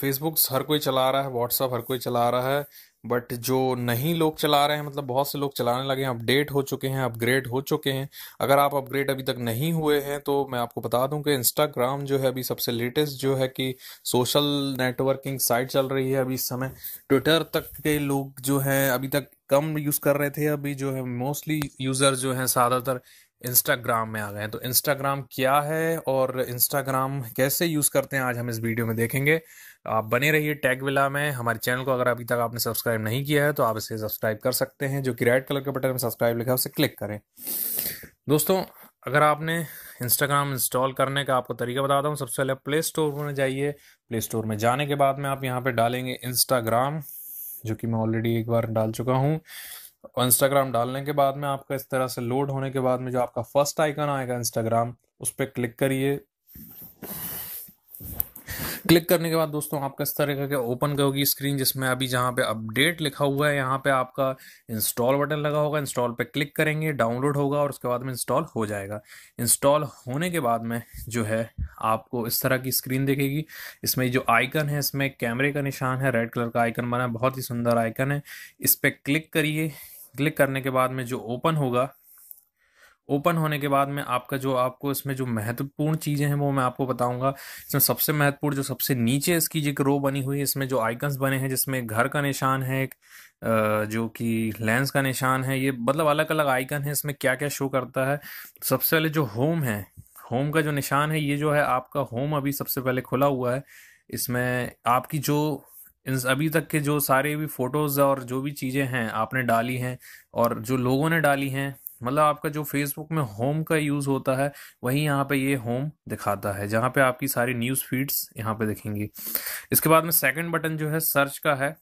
Facebook हर कोई चला रहा है व्हाट्सअप हर कोई चला रहा है बट जो नहीं लोग चला रहे हैं मतलब बहुत से लोग चलाने लगे हैं अपडेट हो चुके हैं अपग्रेड हो चुके हैं अगर आप अपग्रेड अभी तक नहीं हुए हैं तो मैं आपको बता दूं कि इंस्टाग्राम जो है अभी सबसे लेटेस्ट जो है कि सोशल नेटवर्किंग साइट चल रही है अभी इस समय ट्विटर तक के लोग जो हैं अभी तक कम यूज़ कर रहे थे अभी जो है मोस्टली यूज़र जो हैं ज़्यादातर इंस्टाग्राम में आ गए हैं तो इंस्टाग्राम क्या है और इंस्टाग्राम कैसे यूज़ करते हैं आज हम इस वीडियो में देखेंगे आप बने रहिए टैग विला में हमारे चैनल को अगर अभी तक आपने सब्सक्राइब नहीं किया है तो आप इसे सब्सक्राइब कर सकते हैं जो कि रेड कलर के बटन में सब्सक्राइब लिखा है उसे क्लिक करें दोस्तों अगर आपने इंस्टाग्राम इंस्टॉल करने का आपको तरीका बताता हूँ सबसे पहले प्ले स्टोर में जाइए प्ले स्टोर में जाने के बाद में आप यहाँ पर डालेंगे इंस्टाग्राम जो कि मैं ऑलरेडी एक बार डाल चुका हूँ और इंस्टाग्राम डालने के बाद में आपका इस तरह से लोड होने के बाद में जो आपका फर्स्ट आइकन आएगा इंस्टाग्राम उस पर क्लिक करिए क्लिक करने के बाद दोस्तों आपका इस तरह का ओपन करोगी स्क्रीन जिसमें अभी जहाँ पे अपडेट लिखा हुआ है यहाँ पे आपका इंस्टॉल बटन लगा होगा इंस्टॉल पे क्लिक करेंगे डाउनलोड होगा और उसके बाद में इंस्टॉल हो जाएगा इंस्टॉल होने के बाद में जो है आपको इस तरह की स्क्रीन दिखेगी इसमें जो आइकन है इसमें कैमरे का निशान है रेड कलर का आइकन बना है बहुत ही सुंदर आइकन है इस पर क्लिक करिए क्लिक करने के बाद में जो ओपन होगा ओपन होने के बाद में आपका जो आपको इसमें जो महत्वपूर्ण चीज़ें हैं वो मैं आपको बताऊंगा इसमें सबसे महत्वपूर्ण जो सबसे नीचे इसकी जो रो बनी हुई है इसमें जो आइकन्स बने हैं जिसमें घर का निशान है एक जो कि लेंस का निशान है ये मतलब अलग अलग आइकन है इसमें क्या क्या शो करता है सबसे पहले जो होम है होम का जो निशान है ये जो है आपका होम अभी सबसे पहले खुला हुआ है इसमें आपकी जो इन अभी तक के जो सारे भी फ़ोटोज़ और जो भी चीज़ें हैं आपने डाली हैं और जो लोगों ने डाली हैं मतलब आपका जो फेसबुक में होम का यूज़ होता है वही यहाँ पे ये होम दिखाता है जहाँ पे आपकी सारी न्यूज़ फीड्स यहाँ पे दिखेंगी इसके बाद में सेकंड बटन जो है सर्च का है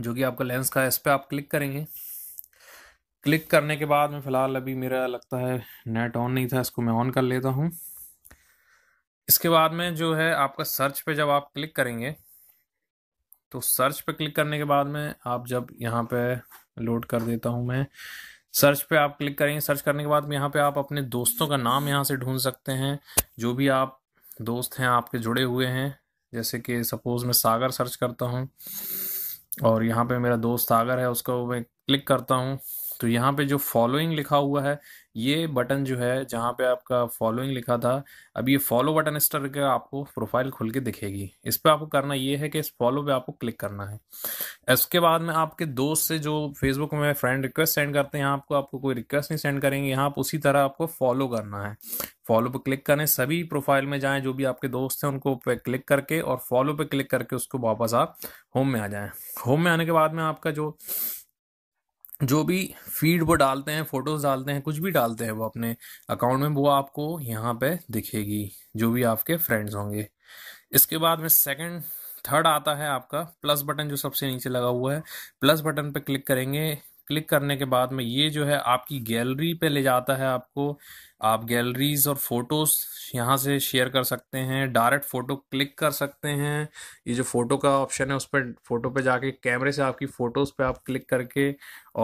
जो कि आपका लेंस का है इस पर आप क्लिक करेंगे क्लिक करने के बाद में फ़िलहाल अभी मेरा लगता है नेट ऑन नहीं था इसको मैं ऑन कर लेता हूँ इसके बाद में जो है आपका सर्च पे जब आप क्लिक करेंगे तो सर्च पे क्लिक करने के बाद में आप जब यहाँ पे लोड कर देता हूँ मैं सर्च पे आप क्लिक करेंगे सर्च करने के बाद यहाँ पे आप अपने दोस्तों का नाम यहाँ से ढूंढ सकते हैं जो भी आप दोस्त हैं आपके जुड़े हुए हैं जैसे कि सपोज़ मैं सागर सर्च करता हूँ और यहाँ पे मेरा दोस्त सागर है उसको मैं क्लिक करता हूँ तो यहाँ पे जो फॉलोइंग लिखा हुआ है ये बटन जो है जहाँ पे आपका फॉलोइंग लिखा था अब ये फॉलो बटन इस तरह का आपको प्रोफाइल खुल के दिखेगी इस पर आपको करना ये है कि इस फॉलो पे आपको क्लिक करना है इसके बाद में आपके दोस्त से जो फेसबुक में फ्रेंड रिक्वेस्ट सेंड करते हैं आपको आपको कोई रिक्वेस्ट नहीं सेंड करेंगे यहाँ आप उसी तरह आपको फॉलो करना है फॉलो पे क्लिक करें सभी प्रोफाइल में जाएँ जो भी आपके दोस्त हैं उनको पे क्लिक करके और फॉलो पे क्लिक करके उसको वापस आप होम में आ जाएँ होम में आने के बाद में आपका जो जो भी फीड वो डालते हैं फोटोज़ डालते हैं कुछ भी डालते हैं वो अपने अकाउंट में वो आपको यहाँ पे दिखेगी जो भी आपके फ्रेंड्स होंगे इसके बाद में सेकंड थर्ड आता है आपका प्लस बटन जो सबसे नीचे लगा हुआ है प्लस बटन पे क्लिक करेंगे क्लिक करने के बाद में ये जो है आपकी गैलरी पे ले जाता है आपको आप गैलरीज और फोटोज़ यहाँ से शेयर कर सकते हैं डायरेक्ट फ़ोटो क्लिक कर सकते हैं ये जो फ़ोटो का ऑप्शन है उस पर फ़ोटो पे जाके कैमरे से आपकी फ़ोटोज़ पे आप क्लिक करके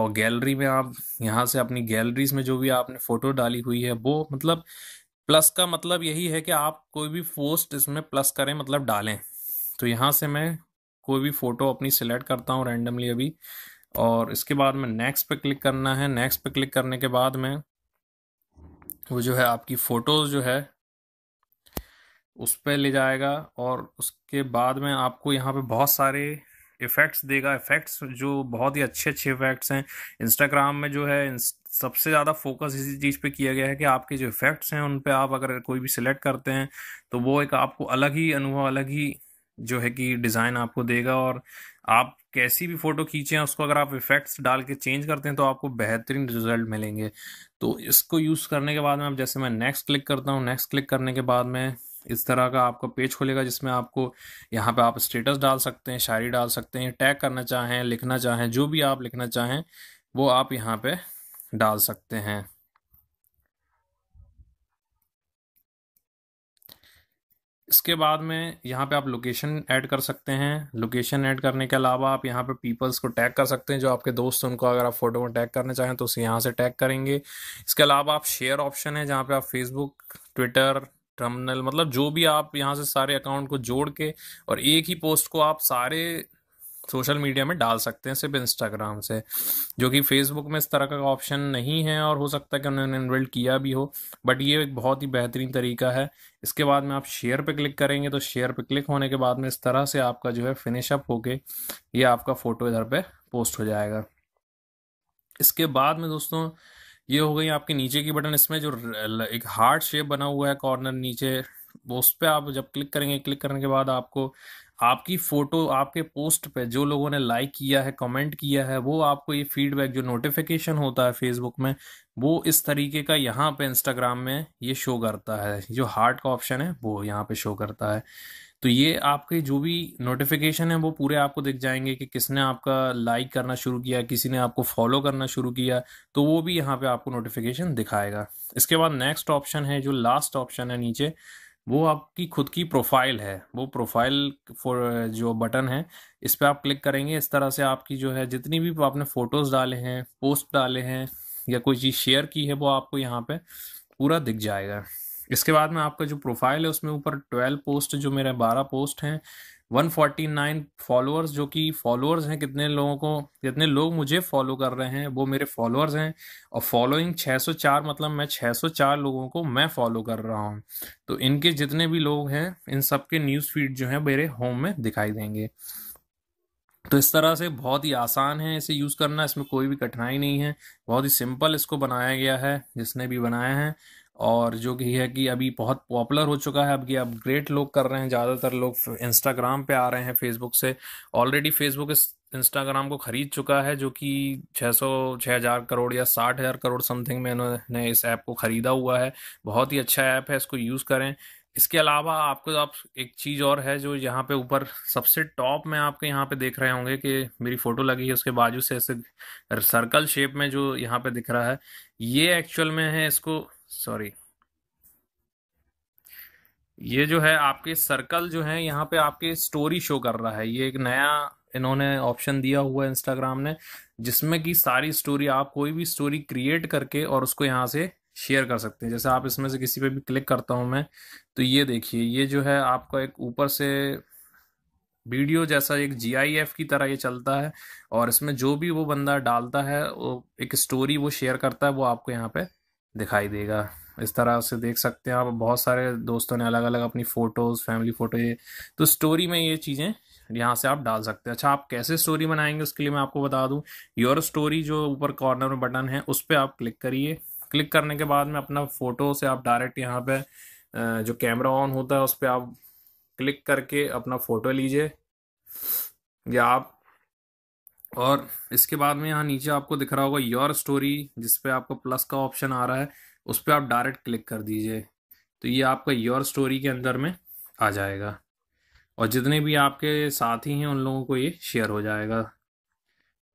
और गैलरी में आप यहाँ से अपनी गैलरीज में जो भी आपने फ़ोटो डाली हुई है वो मतलब प्लस का मतलब यही है कि आप कोई भी पोस्ट इसमें प्लस करें मतलब डालें तो यहाँ से मैं कोई भी फ़ोटो अपनी सिलेक्ट करता हूँ रैंडमली अभी और इसके बाद में नेक्स्ट पे क्लिक करना है नेक्स्ट पे क्लिक करने के बाद में वो जो है आपकी फ़ोटोज़ जो है उस पर ले जाएगा और उसके बाद में आपको यहाँ पे बहुत सारे इफ़ेक्ट्स देगा इफ़ेक्ट्स जो बहुत ही अच्छे अच्छे इफ़ेक्ट्स हैं इंस्टाग्राम में जो है सबसे ज़्यादा फोकस इसी चीज़ पे किया गया है कि आपके जो इफ़ेक्ट्स हैं उन पे आप अगर कोई भी सिलेक्ट करते हैं तो वो एक आपको अलग ही अनुभव अलग ही जो है कि डिज़ाइन आपको देगा और आप कैसी भी फ़ोटो खींचें उसको अगर आप इफ़ेक्ट्स डाल के चेंज करते हैं तो आपको बेहतरीन रिजल्ट मिलेंगे तो इसको यूज़ करने के बाद में आप जैसे मैं नेक्स्ट क्लिक करता हूँ नेक्स्ट क्लिक करने के बाद में इस तरह का आपका पेज खोलेगा जिसमें आपको यहाँ पे आप स्टेटस डाल सकते हैं शायरी डाल सकते हैं टैग करना चाहें लिखना चाहें जो भी आप लिखना चाहें वो आप यहाँ पे डाल सकते हैं इसके बाद में यहाँ पे आप लोकेशन ऐड कर सकते हैं लोकेशन ऐड करने के अलावा आप यहाँ पे पीपल्स को टैग कर सकते हैं जो आपके दोस्त हैं उनको अगर आप फोटो में टैग करना चाहें तो उसे यहाँ से टैग करेंगे इसके अलावा आप शेयर ऑप्शन है जहाँ पे आप फेसबुक ट्विटर टर्मिनल मतलब जो भी आप यहाँ से सारे अकाउंट को जोड़ के और एक ही पोस्ट को आप सारे सोशल मीडिया में डाल सकते हैं सिर्फ इंस्टाग्राम से जो कि फेसबुक में इस तरह का ऑप्शन नहीं है और हो सकता है कि उन्होंने इनबिल्ड किया भी हो बट ये एक बहुत ही बेहतरीन तरीका है इसके बाद में आप शेयर पे क्लिक करेंगे तो शेयर पे क्लिक होने के बाद में इस तरह से आपका जो है फिनिशअप होके ये आपका फ़ोटो इधर पर पोस्ट हो जाएगा इसके बाद में दोस्तों ये हो गई आपके नीचे की बटन इसमें जो एक हार्ड शेप बना हुआ है कॉर्नर नीचे उस पर आप जब क्लिक करेंगे क्लिक करने के बाद आपको आपकी फोटो आपके पोस्ट पे जो लोगों ने लाइक किया है कमेंट किया है वो आपको ये फीडबैक जो नोटिफिकेशन होता है फेसबुक में वो इस तरीके का यहाँ पे इंस्टाग्राम में ये शो करता है जो हार्ट का ऑप्शन है वो यहाँ पे शो करता है तो ये आपके जो भी नोटिफिकेशन है वो पूरे आपको दिख जाएंगे कि किसने आपका लाइक करना शुरू किया किसी ने आपको फॉलो करना शुरू किया तो वो भी यहाँ पे आपको नोटिफिकेशन दिखाएगा इसके बाद नेक्स्ट ऑप्शन है जो लास्ट ऑप्शन है नीचे वो आपकी खुद की प्रोफाइल है वो प्रोफाइल फॉर जो बटन है इस पर आप क्लिक करेंगे इस तरह से आपकी जो है जितनी भी आपने फ़ोटोज़ डाले हैं पोस्ट डाले हैं या कोई चीज़ शेयर की है वो आपको यहाँ पे पूरा दिख जाएगा इसके बाद में आपका जो प्रोफाइल है उसमें ऊपर ट्वेल्व पोस्ट जो मेरे बारह पोस्ट हैं 149 फॉलोअर्स जो कि फॉलोअर्स हैं कितने लोगों को कितने लोग मुझे फॉलो कर रहे हैं वो मेरे फॉलोअर्स हैं और फॉलोइंग 604 मतलब मैं 604 लोगों को मैं फॉलो कर रहा हूँ तो इनके जितने भी लोग हैं इन सब के न्यूज़ फीड जो हैं मेरे होम में दिखाई देंगे तो इस तरह से बहुत ही आसान है इसे यूज़ करना इसमें कोई भी कठिनाई नहीं है बहुत ही सिंपल इसको बनाया गया है जिसने भी बनाया है और जो कि है कि अभी बहुत पॉपुलर हो चुका है अब ये ग्रेट लोग कर रहे हैं ज़्यादातर लोग इंस्टाग्राम पे आ रहे हैं फेसबुक से ऑलरेडी फेसबुक इस इंस्टाग्राम को खरीद चुका है जो कि 600 6000 करोड़ या 60000 करोड़ समथिंग में इन्होंने इस ऐप को ख़रीदा हुआ है बहुत ही अच्छा ऐप है इसको यूज़ करें इसके अलावा आपको आप एक चीज़ और है जो यहाँ पे ऊपर सबसे टॉप में आपके यहाँ पे देख रहे होंगे कि मेरी फ़ोटो लगी है उसके बाजू से ऐसे सर्कल शेप में जो यहाँ पे दिख रहा है ये एक्चुअल में है इसको सॉरी ये जो है आपके सर्कल जो है यहाँ पे आपके स्टोरी शो कर रहा है ये एक नया इन्होंने ऑप्शन दिया हुआ है इंस्टाग्राम ने जिसमें कि सारी स्टोरी आप कोई भी स्टोरी क्रिएट करके और उसको यहाँ से शेयर कर सकते हैं जैसे आप इसमें से किसी पे भी क्लिक करता हूँ मैं तो ये देखिए ये जो है आपका एक ऊपर से वीडियो जैसा एक जी की तरह ये चलता है और इसमें जो भी वो बंदा डालता है वो एक स्टोरी वो शेयर करता है वो आपको यहाँ पे दिखाई देगा इस तरह से देख सकते हैं आप बहुत सारे दोस्तों ने अलग अलग अपनी फ़ोटोज़ फैमिली फ़ोटो ये तो स्टोरी में ये चीज़ें यहाँ से आप डाल सकते हैं अच्छा आप कैसे स्टोरी बनाएंगे उसके लिए मैं आपको बता दूँ योर स्टोरी जो ऊपर कॉर्नर में बटन है उस पर आप क्लिक करिए क्लिक करने के बाद में अपना फ़ोटो से आप डायरेक्ट यहाँ पर जो कैमरा ऑन होता है उस पर आप क्लिक करके अपना फ़ोटो लीजिए या आप और इसके बाद में यहाँ नीचे आपको दिख रहा होगा योर स्टोरी जिस आपको प्लस का ऑप्शन आ रहा है उस पर आप डायरेक्ट क्लिक कर दीजिए तो ये आपका योर स्टोरी के अंदर में आ जाएगा और जितने भी आपके साथी हैं उन लोगों को ये शेयर हो जाएगा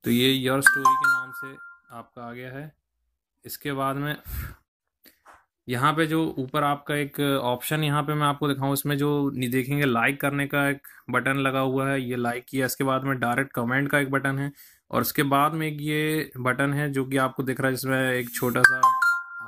तो ये योर स्टोरी के नाम से आपका आ गया है इसके बाद में यहाँ पे जो ऊपर आपका एक ऑप्शन यहाँ पे मैं आपको दिखाऊँ इसमें जो देखेंगे लाइक करने का एक बटन लगा हुआ है ये लाइक किया इसके बाद में डायरेक्ट कमेंट का एक बटन है और उसके बाद में एक ये बटन है जो कि आपको दिख रहा है जिसमें एक छोटा सा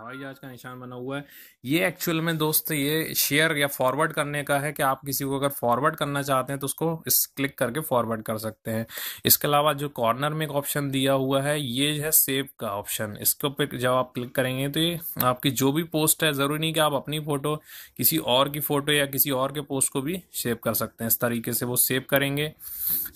हवाई जहाज का निशान बना हुआ है ये एक्चुअल में दोस्त ये शेयर या फॉरवर्ड करने का है कि आप किसी को अगर फॉरवर्ड करना चाहते हैं तो उसको इस क्लिक करके फॉरवर्ड कर सकते हैं इसके अलावा जो कॉर्नर में एक ऑप्शन दिया हुआ है ये है सेव का ऑप्शन इसके ऊपर जब आप क्लिक करेंगे तो ये आपकी जो भी पोस्ट है ज़रूरी नहीं कि आप अपनी फ़ोटो किसी और की फ़ोटो या किसी और के पोस्ट को भी सेव कर सकते हैं इस तरीके से वो सेव करेंगे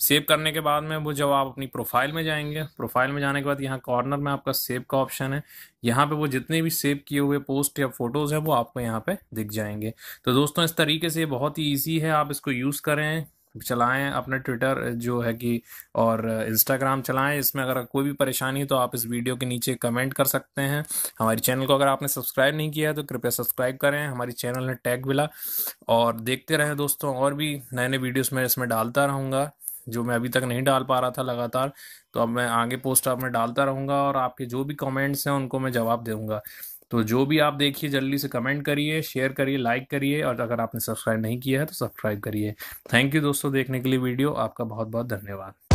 सेव करने के बाद में वो जब आप अपनी प्रोफाइल में जाएंगे प्रोफाइल में जाने के बाद यहाँ कॉर्नर में आपका सेव का ऑप्शन है यहाँ पे वो जितने भी सेव किए हुए पोस्ट या फोटोज़ हैं वो आपको यहाँ पे दिख जाएंगे तो दोस्तों इस तरीके से बहुत ही ईजी है आप इसको यूज़ करें चलाएं अपना ट्विटर जो है कि और इंस्टाग्राम चलाएं इसमें अगर कोई भी परेशानी है तो आप इस वीडियो के नीचे कमेंट कर सकते हैं हमारे चैनल को अगर आपने सब्सक्राइब नहीं किया है तो कृपया सब्सक्राइब करें हमारी चैनल है टैग विला और देखते रहें दोस्तों और भी नए नए वीडियोस मैं इसमें डालता रहूँगा जो मैं अभी तक नहीं डाल पा रहा था लगातार तो अब मैं आगे पोस्ट आप में डालता रहूँगा और आपके जो भी कमेंट्स हैं उनको मैं जवाब दूँगा तो जो भी आप देखिए जल्दी से कमेंट करिए शेयर करिए लाइक करिए और अगर आपने सब्सक्राइब नहीं किया है तो सब्सक्राइब करिए थैंक यू दोस्तों देखने के लिए वीडियो आपका बहुत बहुत धन्यवाद